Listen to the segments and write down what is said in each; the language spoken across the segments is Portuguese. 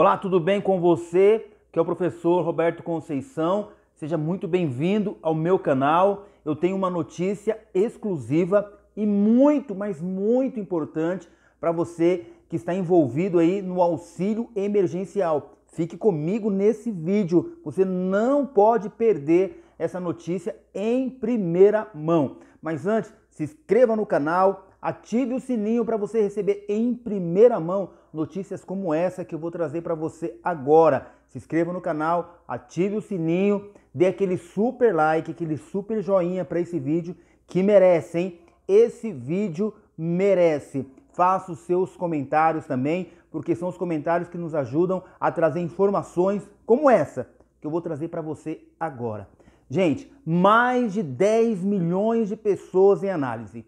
Olá, tudo bem com você? Que é o professor Roberto Conceição. Seja muito bem-vindo ao meu canal. Eu tenho uma notícia exclusiva e muito, mas muito importante para você que está envolvido aí no auxílio emergencial. Fique comigo nesse vídeo. Você não pode perder essa notícia em primeira mão. Mas antes, se inscreva no canal, ative o sininho para você receber em primeira mão notícias como essa que eu vou trazer para você agora. Se inscreva no canal, ative o sininho, dê aquele super like, aquele super joinha para esse vídeo que merece, hein? Esse vídeo merece. Faça os seus comentários também, porque são os comentários que nos ajudam a trazer informações como essa que eu vou trazer para você agora. Gente, mais de 10 milhões de pessoas em análise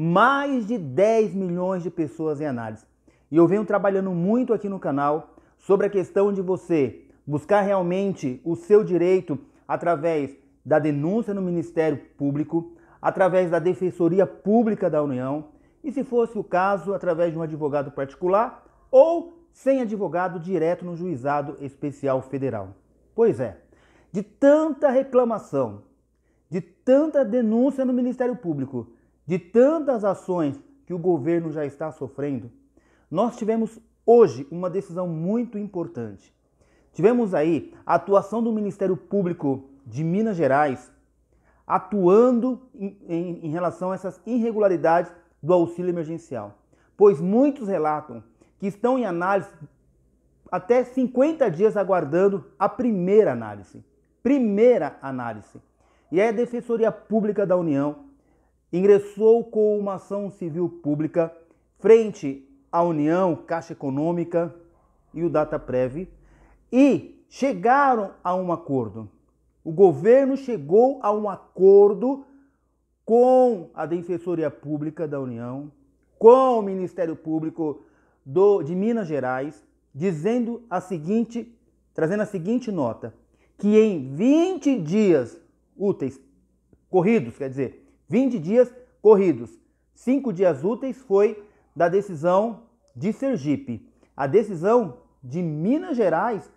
mais de 10 milhões de pessoas em análise. E eu venho trabalhando muito aqui no canal sobre a questão de você buscar realmente o seu direito através da denúncia no Ministério Público, através da Defensoria Pública da União e, se fosse o caso, através de um advogado particular ou sem advogado direto no Juizado Especial Federal. Pois é, de tanta reclamação, de tanta denúncia no Ministério Público, de tantas ações que o governo já está sofrendo, nós tivemos hoje uma decisão muito importante. Tivemos aí a atuação do Ministério Público de Minas Gerais atuando em, em, em relação a essas irregularidades do auxílio emergencial, pois muitos relatam que estão em análise até 50 dias aguardando a primeira análise. Primeira análise. E aí é a Defensoria Pública da União ingressou com uma ação civil pública frente à União, Caixa Econômica e o Dataprev e chegaram a um acordo. O governo chegou a um acordo com a Defensoria Pública da União, com o Ministério Público do, de Minas Gerais, dizendo a seguinte, trazendo a seguinte nota, que em 20 dias úteis corridos, quer dizer, 20 dias corridos. Cinco dias úteis foi da decisão de Sergipe. A decisão de Minas Gerais,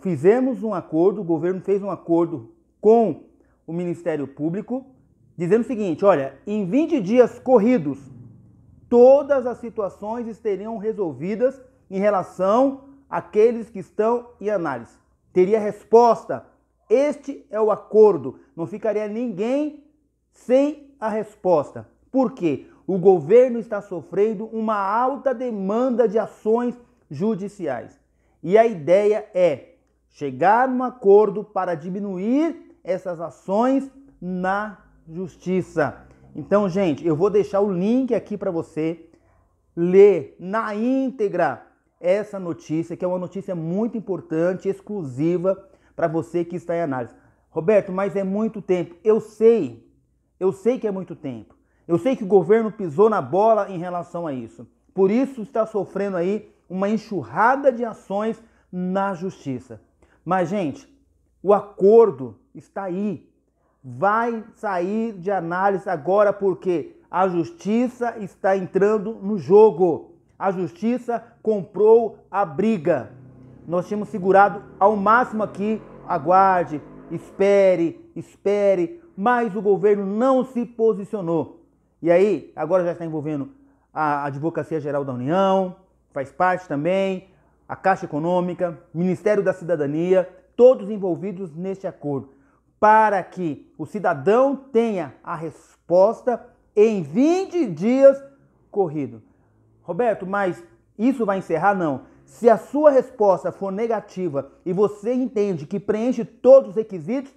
fizemos um acordo, o governo fez um acordo com o Ministério Público, dizendo o seguinte: olha, em 20 dias corridos, todas as situações estariam resolvidas em relação àqueles que estão em análise. Teria resposta. Este é o acordo. Não ficaria ninguém sem a resposta. Por quê? O governo está sofrendo uma alta demanda de ações judiciais. E a ideia é chegar num acordo para diminuir essas ações na justiça. Então, gente, eu vou deixar o link aqui para você ler na íntegra essa notícia, que é uma notícia muito importante, exclusiva para você que está em análise. Roberto, mas é muito tempo. Eu sei, eu sei que é muito tempo. Eu sei que o governo pisou na bola em relação a isso. Por isso está sofrendo aí uma enxurrada de ações na justiça. Mas, gente, o acordo está aí. Vai sair de análise agora porque a justiça está entrando no jogo. A justiça comprou a briga. Nós tínhamos segurado ao máximo aqui. Aguarde, espere, espere mas o governo não se posicionou. E aí, agora já está envolvendo a Advocacia Geral da União, faz parte também, a Caixa Econômica, Ministério da Cidadania, todos envolvidos neste acordo, para que o cidadão tenha a resposta em 20 dias corrido. Roberto, mas isso vai encerrar? Não. Se a sua resposta for negativa e você entende que preenche todos os requisitos,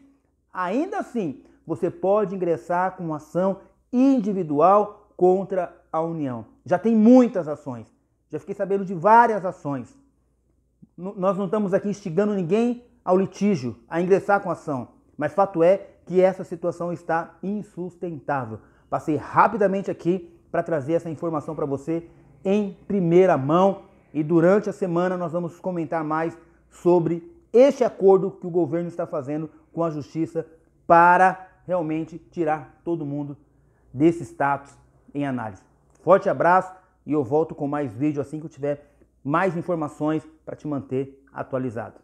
ainda assim você pode ingressar com uma ação individual contra a União. Já tem muitas ações. Já fiquei sabendo de várias ações. N nós não estamos aqui instigando ninguém ao litígio, a ingressar com ação. Mas fato é que essa situação está insustentável. Passei rapidamente aqui para trazer essa informação para você em primeira mão e durante a semana nós vamos comentar mais sobre este acordo que o governo está fazendo com a justiça para realmente tirar todo mundo desse status em análise. Forte abraço e eu volto com mais vídeo assim que eu tiver mais informações para te manter atualizado.